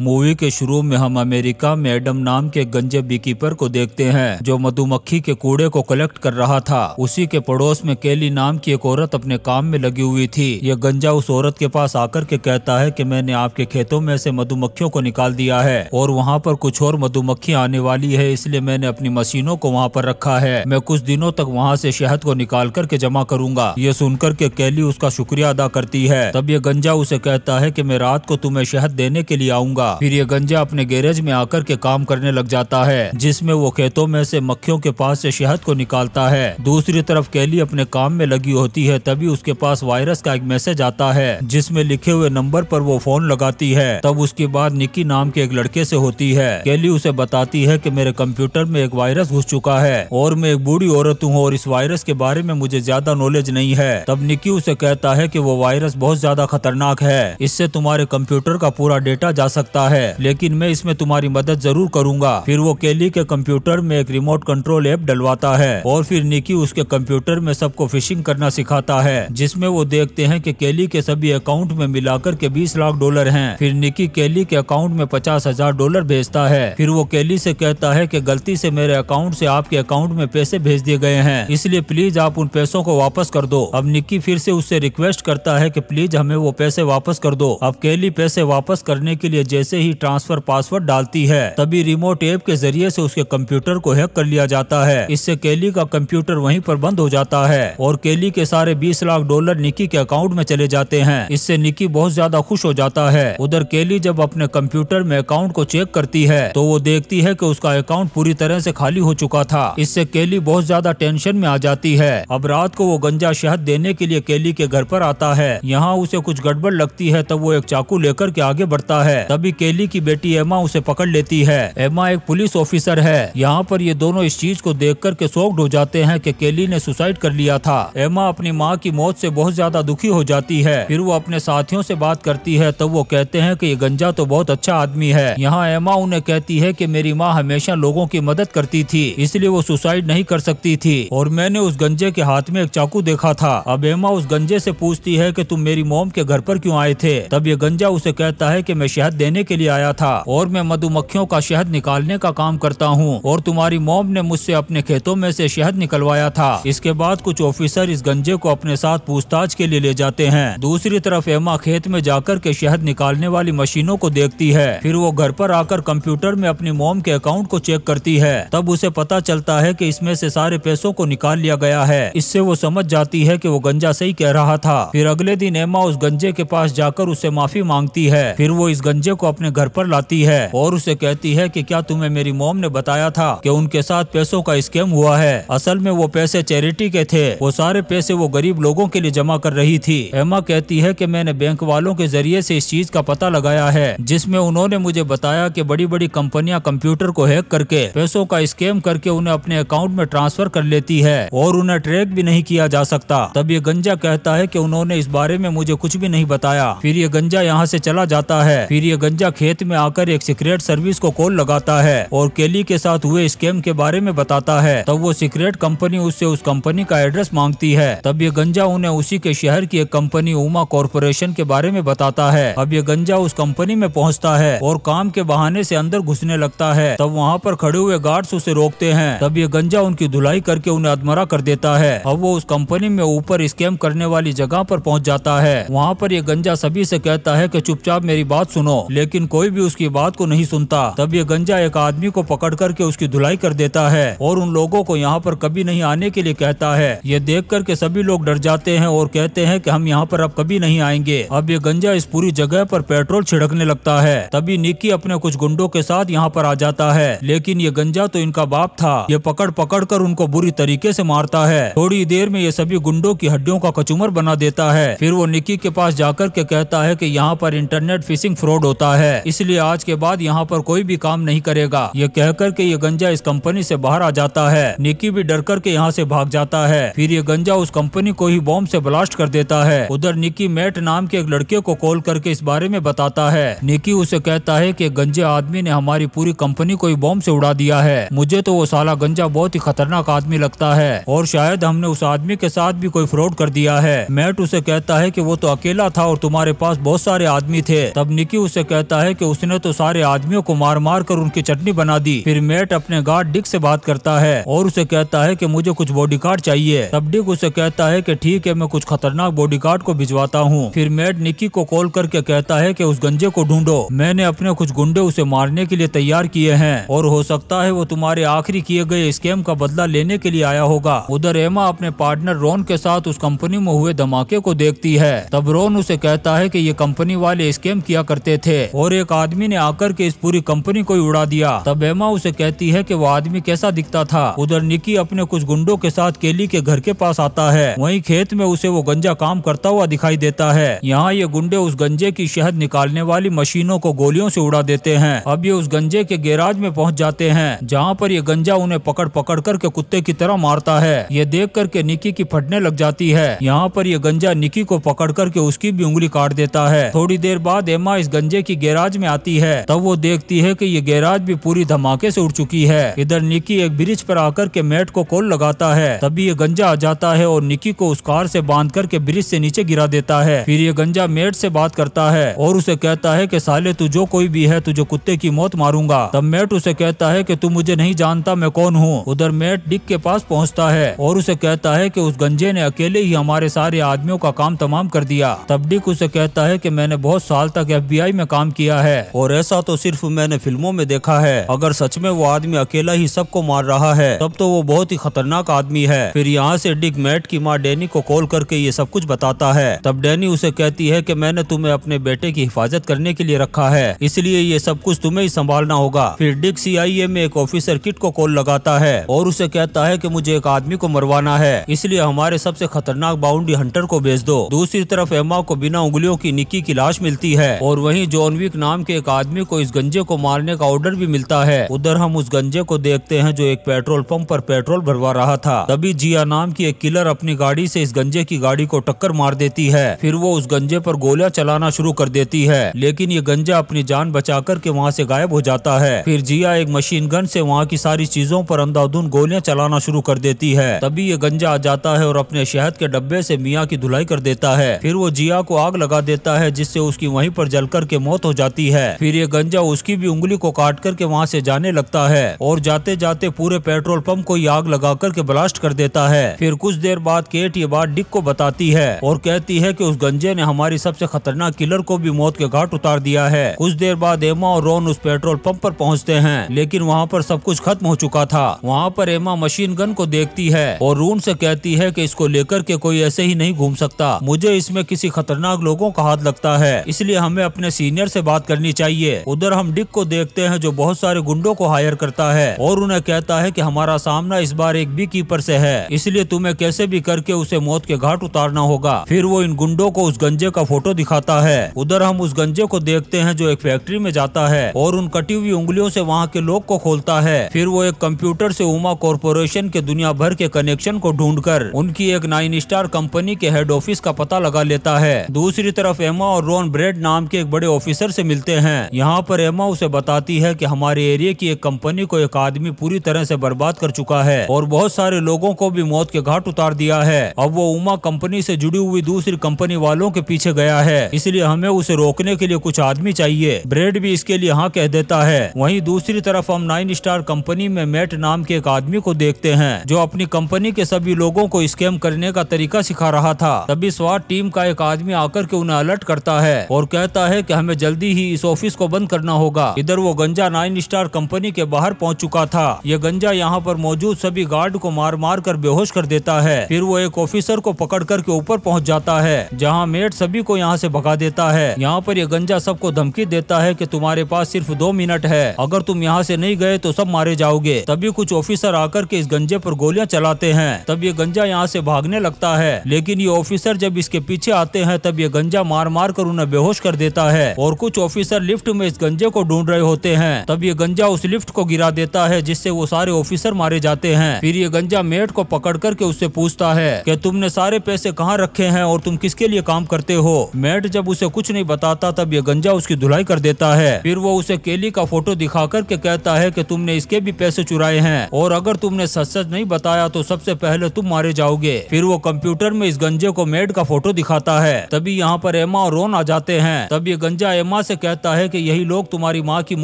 movie के शुरू में हम अमेरिका में एडम नाम के गंजे बीकीपर को देखते हैं जो मधुमक्खी के कूड़े को कलेक्ट कर रहा था उसी के पड़ोस में केली नाम की एक औरत अपने काम में लगी हुई थी ये गंजा उस औरत के पास आकर के कहता है कि मैंने आपके खेतों में से मधुमक्खियों को निकाल दिया है और वहाँ पर कुछ और मधुमक्खी आने वाली है इसलिए मैंने अपनी मशीनों को वहाँ पर रखा है मैं कुछ दिनों तक वहाँ से शहद को निकाल करके जमा करूंगा ये सुनकर के केली उसका शुक्रिया अदा करती है तब ये गंजा उसे कहता है की मैं रात को तुम्हें शहद देने के लिए आऊंगा होगा फिर ये गंजा अपने गैरेज में आकर के काम करने लग जाता है जिसमें वो खेतों में से मक्खियों के पास से शहद को निकालता है दूसरी तरफ कैली अपने काम में लगी होती है तभी उसके पास वायरस का एक मैसेज आता है जिसमे लिखे हुए नंबर आरोप वो फोन लगाती है तब उसके बाद निकी नाम के एक लड़के ऐसी होती है केली उसे बताती है की मेरे कंप्यूटर में एक वायरस घुस चुका है और मैं एक बूढ़ी औरत हूँ और इस वायरस के बारे में मुझे ज्यादा नॉलेज नहीं है तब निकी उसे कहता है कि वो वायरस बहुत ज्यादा खतरनाक है इससे तुम्हारे कंप्यूटर का पूरा डेटा जा सकता सकता है लेकिन मैं इसमें तुम्हारी मदद जरूर करूंगा फिर वो केली के कंप्यूटर में एक रिमोट कंट्रोल ऐप डलवाता है और फिर निकी उसके कंप्यूटर में सबको फिशिंग करना सिखाता है जिसमे वो देखते है की केली के सभी अकाउंट में मिलाकर के बीस लाख डॉलर है फिर निकी केली के अकाउंट में पचास हजार डॉलर भेजता है फिर वो केली ऐसी कहता है की गलती ऐसी मेरे अकाउंट ऐसी आपके अकाउंट में पैसे भेज दिए गए हैं इसलिए प्लीज आप उन पैसों को वापस कर दो अब निक्की फिर से उससे रिक्वेस्ट करता है कि प्लीज हमें वो पैसे वापस कर दो अब केली पैसे वापस करने के लिए जैसे जैसे ही ट्रांसफर पासवर्ड डालती है तभी रिमोट एप के जरिए से उसके कंप्यूटर को हैक कर लिया जाता है इससे केली का कंप्यूटर वहीं पर बंद हो जाता है और केली के सारे 20 लाख डॉलर निकी के अकाउंट में चले जाते हैं इससे निकी बहुत ज्यादा खुश हो जाता है उधर केली जब अपने कंप्यूटर में अकाउंट को चेक करती है तो वो देखती है की उसका अकाउंट पूरी तरह ऐसी खाली हो चुका था इससे केली बहुत ज्यादा टेंशन में आ जाती है अब रात को वो गंजा शहद देने के लिए केली के घर पर आता है यहाँ उसे कुछ गड़बड़ लगती है तब वो एक चाकू लेकर के आगे बढ़ता है तभी केली की बेटी एमा उसे पकड़ लेती है एमा एक पुलिस ऑफिसर है यहाँ पर ये दोनों इस चीज को देख कर के सोक्ड हो जाते हैं कि केली ने सुसाइड कर लिया था एमा अपनी माँ की मौत से बहुत ज्यादा दुखी हो जाती है फिर वो अपने साथियों से बात करती है तब वो कहते हैं कि ये गंजा तो बहुत अच्छा आदमी है यहाँ एमा उन्हें कहती है कि मेरी माँ हमेशा लोगों की मदद करती थी इसलिए वो सुसाइड नहीं कर सकती थी और मैंने उस गंजे के हाथ में एक चाकू देखा था अब एमा उस गंजे से पूछती है कि तुम मेरी मोम के घर पर क्यों आए थे तब ये गंजा उसे कहता है कि मैं शहद देने के लिए आया था और मैं मधुमक्खियों का शहद निकालने का काम करता हूँ और तुम्हारी मोम ने मुझसे अपने खेतों में से शहद निकलवाया था इसके बाद कुछ ऑफिसर इस गंजे को अपने साथ पूछताछ के लिए ले जाते हैं दूसरी तरफ एमा खेत में जाकर के शहद निकालने वाली मशीनों को देखती है फिर वो घर पर आकर कंप्यूटर में अपनी मोम के अकाउंट को चेक करती है तब उसे पता चलता है कि इसमें से सारे पैसों को निकाल लिया गया है इससे वो समझ जाती है कि वो गंजा सही कह रहा था फिर अगले दिन एमा उस गंजे के पास जाकर उसे माफी मांगती है फिर वो इस गंजे को अपने घर पर लाती है और उसे कहती है कि क्या तुम्हें मेरी मोम ने बताया था कि उनके साथ पैसों का स्कैम हुआ है असल में वो पैसे चैरिटी के थे वो सारे पैसे वो गरीब लोगों के लिए जमा कर रही थी हेमा कहती है की मैंने बैंक वालों के जरिए ऐसी इस चीज का पता लगाया है जिसमे उन्होंने मुझे बताया की बड़ी बड़ी कंपनियाँ कंप्यूटर को हैक करके पैसों का स्कैम करके उन्हें अपने अकाउंट में ट्रांसफर कर लेती है और उन्हें ट्रैक भी नहीं किया जा सकता तब ये गंजा कहता है की उन्होंने इस बारे में मुझे कुछ भी नहीं बताया फिर ये गंजा यहाँ से चला जाता है फिर ये गंजा राजा खेत में आकर एक सीक्रेट सर्विस को कॉल लगाता है और केली के साथ हुए स्कैम के बारे में बताता है तब वो सीक्रेट कंपनी उससे उस कंपनी का एड्रेस मांगती है तब ये गंजा उन्हें उसी के शहर की एक कंपनी उमा कॉरपोरेशन के बारे में बताता है अब ये गंजा उस कंपनी में पहुँचता है और काम के बहाने ऐसी अंदर घुसने लगता है तब वहाँ पर खड़े हुए गार्ड्स उसे रोकते हैं तब ये गंजा उनकी धुलाई करके उन्हें अधमरा कर देता है अब वो उस कंपनी में ऊपर स्कैम करने वाली जगह पर पहुंच जाता है वहाँ पर ये गंजा सभी से कहता है कि चुपचाप मेरी बात सुनो लेकिन लेकिन कोई भी उसकी बात को नहीं सुनता तब ये गंजा एक आदमी को पकड़ करके उसकी धुलाई कर देता है और उन लोगों को यहाँ पर कभी नहीं आने के लिए कहता है ये देख करके सभी लोग डर जाते हैं और कहते हैं कि हम यहाँ पर अब कभी नहीं आएंगे अब ये गंजा इस पूरी जगह पर पेट्रोल छिड़कने लगता है तभी निक्की अपने कुछ गुंडों के साथ यहाँ पर आ जाता है लेकिन ये गंजा तो इनका बाप था ये पकड़ पकड़ कर उनको बुरी तरीके से मारता है थोड़ी देर में ये सभी गुंडों की हड्डियों का कचूमर बना देता है फिर वो निक्की के पास जाकर के कहता है की यहाँ पर इंटरनेट फिशिंग फ्रॉड होता है रहा है इसलिए आज के बाद यहाँ पर कोई भी काम नहीं करेगा ये कहकर के ये गंजा इस कंपनी से बाहर आ जाता है निकी भी डर कर के यहाँ से भाग जाता है फिर ये गंजा उस कंपनी को ही बॉम्ब से ब्लास्ट कर देता है उधर निकी मैट नाम के एक लड़के को कॉल करके इस बारे में बताता है निकी उसे कहता है की गंजे आदमी ने हमारी पूरी कंपनी को ही बॉम्ब से उड़ा दिया है मुझे तो वो साला गंजा बहुत ही खतरनाक आदमी लगता है और शायद हमने उस आदमी के साथ भी कोई फ्रॉड कर दिया है मैट उसे कहता है की वो तो अकेला था और तुम्हारे पास बहुत सारे आदमी थे तब निकी उसे कहता कहता है कि उसने तो सारे आदमियों को मार मार कर उनकी चटनी बना दी फिर मेट अपने गार्ड डिक से बात करता है और उसे कहता है कि मुझे कुछ गार्ड चाहिए तब डिक उसे कहता है कि ठीक है मैं कुछ खतरनाक गार्ड को भिजवाता हूँ फिर मेट निकी को कॉल करके कहता है की उस गंजे को ढूंढो मैंने अपने कुछ गुंडे उसे मारने के लिए तैयार किए हैं और हो सकता है वो तुम्हारे आखिरी किए गए स्कैम का बदला लेने के लिए आया होगा उधर एमा अपने पार्टनर रोन के साथ उस कंपनी में हुए धमाके को देखती है तब रोन उसे कहता है की ये कंपनी वाले स्कैम किया करते थे और एक आदमी ने आकर के इस पूरी कंपनी को ही उड़ा दिया तब एमा उसे कहती है कि वो आदमी कैसा दिखता था उधर निकी अपने कुछ गुंडों के साथ केली के घर के पास आता है वहीं खेत में उसे वो गंजा काम करता हुआ दिखाई देता है यहाँ ये गुंडे उस गंजे की शहद निकालने वाली मशीनों को गोलियों से उड़ा देते हैं अब ये उस गंजे के गैराज में पहुँच जाते हैं जहाँ पर ये गंजा उन्हें पकड़ पकड़ करके कुत्ते की तरह मारता है ये देख करके निकी की फटने लग जाती है यहाँ पर यह गंजा निकी को पकड़ करके उसकी भी उंगली काट देता है थोड़ी देर बाद एमा इस गंजे की गैराज में आती है तब वो देखती है कि ये गैराज भी पूरी धमाके से उड़ चुकी है इधर निकी एक ब्रिज पर आकर के मैट को कॉल लगाता है तभी ये गंजा आ जाता है और निकी को उस कार से बांध करके ब्रिज से नीचे गिरा देता है फिर ये गंजा मेट से बात करता है और उसे कहता है की साले तू जो कोई भी है तुझे कुत्ते की मौत मारूंगा तब मेट उसे कहता है कि तू मुझे नहीं जानता मैं कौन हूँ उधर मेट डिक के पास पहुँचता है और उसे कहता है कि उस गंजे ने अकेले ही हमारे सारे आदमियों का काम तमाम कर दिया तब डिक उसे कहता है कि मैंने बहुत साल तक एफबीआई में काम किया है और ऐसा तो सिर्फ मैंने फिल्मों में देखा है अगर सच में वो आदमी अकेला ही सबको मार रहा है तब तो वो बहुत ही खतरनाक आदमी है फिर यहाँ से डिग मैट की माँ डेनी को कॉल करके ये सब कुछ बताता है तब डेनी उसे कहती है की मैंने तुम्हे अपने बेटे की हिफाजत करने के लिए रखा है इसलिए ये सब कुछ तुम्हे ही संभालना होगा फिर डिग सी में एक ऑफिसर किट को कॉल लगाता है और उसे कहता है की मुझे एक आदमी को मरवाना है इसलिए हमारे सबसे खतरनाक बाउंड्री हंटर को भेज दो दूसरी तरफ एमा को बिना उंगलियों की निक्की की लाश मिलती है और वहीं जॉन शफीक नाम के एक आदमी को इस गंजे को मारने का ऑर्डर भी मिलता है उधर हम उस गंजे को देखते हैं जो एक पेट्रोल पंप पर पेट्रोल भरवा रहा था तभी जिया नाम की एक किलर अपनी गाड़ी से इस गंजे की गाड़ी को टक्कर मार देती है फिर वो उस गंजे पर गोलियां चलाना शुरू कर देती है लेकिन ये गंजा अपनी जान बचा करके वहाँ से गायब हो जाता है फिर जिया एक मशीन गन से वहाँ की सारी चीजों पर अंधाधुन गोलियां चलाना शुरू कर देती है तभी ये गंजा आ जाता है और अपने शहद के डब्बे से मियाँ की धुलाई कर देता है फिर वो जिया को आग लगा देता है जिससे उसकी वहीं पर जल करके मौत हो जाती है फिर ये गंजा उसकी भी उंगली को काट करके वहाँ से जाने लगता है और जाते जाते पूरे पेट्रोल पंप को आग लगा करके ब्लास्ट कर देता है फिर कुछ देर बाद केट ये बात डिक को बताती है और कहती है की उस गंजे ने हमारी सबसे खतरनाक किलर को भी मौत के घाट उतार दिया है कुछ देर बाद एमा और रोन उस पेट्रोल पंप पर पहुँचते हैं लेकिन वहाँ पर सब कुछ खत्म हो चुका था वहाँ पर एमा मशीन गन को देखती है और रून से कहती है कि इसको लेकर के कोई ऐसे ही नहीं घूम सकता मुझे इसमें किसी खतरनाक लोगों का हाथ लगता है इसलिए हमें अपने सीनियर से बात करनी चाहिए उधर हम डिक को देखते हैं जो बहुत सारे गुंडों को हायर करता है और उन्हें कहता है कि हमारा सामना इस बार एक बी कीपर से है इसलिए तुम्हें कैसे भी करके उसे मौत के घाट उतारना होगा फिर वो इन गुंडों को उस गंजे का फोटो दिखाता है उधर हम उस गंजे को देखते हैं जो एक फैक्ट्री में जाता है और उन कटी हुई उंगलियों से वहाँ के लोग को खोलता है फिर वो एक कंप्यूटर से उमा कॉरपोरेशन के दुनिया भर के कनेक्शन को ढूंढकर उनकी एक नाइन स्टार कंपनी के हेड ऑफिस का पता लगा लेता है दूसरी तरफ एमा और रोन ब्रेड नाम के एक बड़े ऑफिसर ऑफिसर से मिलते हैं यहाँ पर एमा उसे बताती है कि हमारे एरिया की एक कंपनी को एक आदमी पूरी तरह से बर्बाद कर चुका है और बहुत सारे लोगों को भी मौत के घाट उतार दिया है अब वो उमा कंपनी से जुड़ी हुई दूसरी कंपनी वालों के पीछे गया है इसलिए हमें उसे रोकने के लिए कुछ आदमी चाहिए ब्रेड भी इसके लिए हाँ कह देता है वही दूसरी तरफ हम नाइन स्टार कंपनी में मेट नाम के एक आदमी को देखते है जो अपनी कंपनी के सभी लोगो को स्कैम करने का तरीका सिखा रहा था तभी स्वाद टीम का एक आदमी आकर के उन्हें अलर्ट करता है और कहता है की हमें जल्दी ही इस ऑफिस को बंद करना होगा इधर वो गंजा नाइन स्टार कंपनी के बाहर पहुंच चुका था ये गंजा यहाँ पर मौजूद सभी गार्ड को मार मार कर बेहोश कर देता है फिर वो एक ऑफिसर को पकड़ कर के ऊपर पहुँच जाता है जहाँ मेट सभी को यहाँ ऐसी भगा देता है यहाँ पर यह गंजा सबको धमकी देता है की तुम्हारे पास सिर्फ दो मिनट है अगर तुम यहाँ ऐसी नहीं गए तो सब मारे जाओगे तभी कुछ ऑफिसर आकर के इस गंजे आरोप गोलियाँ चलाते हैं तब ये गंजा यहाँ ऐसी भागने लगता है लेकिन ये ऑफिसर जब इसके पीछे आते हैं तब ये गंजा मार मार कर उन्हें बेहोश कर देता है और कुछ ऑफिसर लिफ्ट में इस गंजे को ढूंढ रहे होते हैं तब ये गंजा उस लिफ्ट को गिरा देता है जिससे वो सारे ऑफिसर मारे जाते हैं फिर ये गंजा मेट को पकड़ करके उससे पूछता है की तुमने सारे पैसे कहाँ रखे है और तुम किसके लिए काम करते हो मेट जब उसे कुछ नहीं बताता तब ये गंजा उसकी धुलाई कर देता है फिर वो उसे केली का फोटो दिखा करके कहता है की तुमने इसके भी पैसे चुराए हैं और अगर तुमने सच सच नहीं बताया तो सबसे पहले तुम मारे जाओगे फिर वो कंप्यूटर में इस गंजे को मेड का फोटो दिखाता है तभी यहाँ पर एमा और रोन आ जाते हैं तब ये गंजा एमा अम्मा से कहता है कि यही लोग तुम्हारी माँ की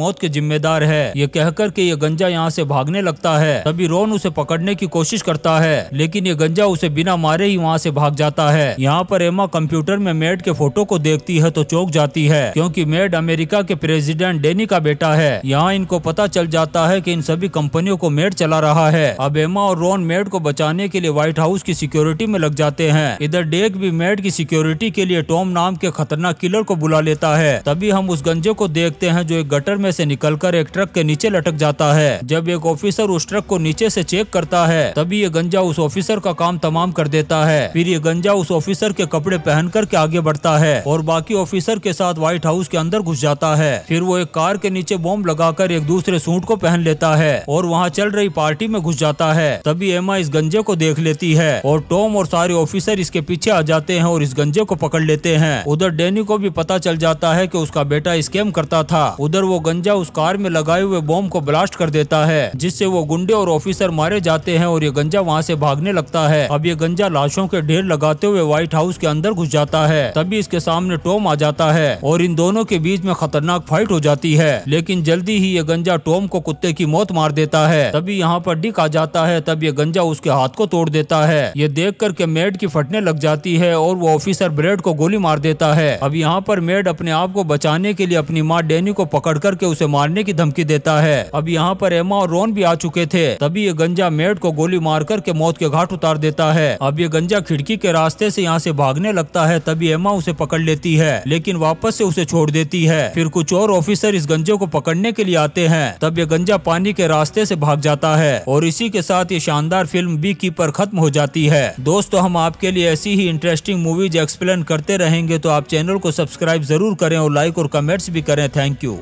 मौत के जिम्मेदार है ये कहकर के ये गंजा यहाँ से भागने लगता है तभी रोन उसे पकड़ने की कोशिश करता है लेकिन ये गंजा उसे बिना मारे ही वहाँ से भाग जाता है यहाँ पर एमा कंप्यूटर में मेड के फोटो को देखती है तो चौक जाती है क्यूँकी मेड अमेरिका के प्रेसिडेंट डेनी का बेटा है यहाँ इनको पता चल जाता है की इन सभी कंपनियों को मेड चला रहा है अब एमा और रोन मेड को बचाने के लिए व्हाइट हाउस की सिक्योरिटी में लग जाते हैं इधर डेक भी मेड की सिक्योरिटी के लिए टॉम नाम के खतरनाक किलर को बुला लेता है तभी तभी हम उस गंजे को देखते हैं जो एक गटर में से निकलकर एक ट्रक के नीचे लटक जाता है जब एक ऑफिसर उस ट्रक को नीचे से चेक करता है तभी ये गंजा उस ऑफिसर का काम तमाम कर देता है फिर ये गंजा उस ऑफिसर के कपड़े पहन कर के आगे बढ़ता है और बाकी ऑफिसर के साथ व्हाइट हाउस के अंदर घुस जाता है फिर वो एक कार के नीचे बॉम्ब लगाकर एक दूसरे सूट को पहन लेता है और वहाँ चल रही पार्टी में घुस जाता है तभी एमा इस गंजे को देख लेती है और टॉम और सारे ऑफिसर इसके पीछे आ जाते हैं और इस गंजे को पकड़ लेते हैं उधर डेनी को भी पता चल जाता है की उस उसका बेटा स्कैम करता था उधर वो गंजा उस कार में लगाए हुए बॉम्ब को ब्लास्ट कर देता है जिससे वो गुंडे और ऑफिसर मारे जाते हैं और ये गंजा वहाँ से भागने लगता है अब ये गंजा लाशों के ढेर लगाते हुए व्हाइट हाउस के अंदर घुस जाता है तभी इसके सामने टोम आ जाता है और इन दोनों के बीच में खतरनाक फाइट हो जाती है लेकिन जल्दी ही ये गंजा टोम को कुत्ते की मौत मार देता है तभी यहाँ पर डिक आ जाता है तब ये गंजा उसके हाथ को तोड़ देता है ये देख कर के मेड की फटने लग जाती है और वो ऑफिसर ब्रेड को गोली मार देता है अब यहाँ पर मेड अपने आप को बच बचाने के लिए अपनी माँ डेनी को पकड़ करके उसे मारने की धमकी देता है अब यहाँ पर एमा और रोन भी आ चुके थे तभी ये गंजा मेड को गोली मार करके मौत के घाट उतार देता है अब ये गंजा खिड़की के रास्ते से यहाँ से भागने लगता है तभी एमा उसे पकड़ लेती है लेकिन वापस से उसे छोड़ देती है फिर कुछ और ऑफिसर इस गंजे को पकड़ने के लिए आते हैं तब ये गंजा पानी के रास्ते से भाग जाता है और इसी के साथ ये शानदार फिल्म बी कीपर खत्म हो जाती है दोस्तों हम आपके लिए ऐसी ही इंटरेस्टिंग मूवीज एक्सप्लेन करते रहेंगे तो आप चैनल को सब्सक्राइब जरूर करें और लाइक लाइक और कमेंट्स भी करें थैंक यू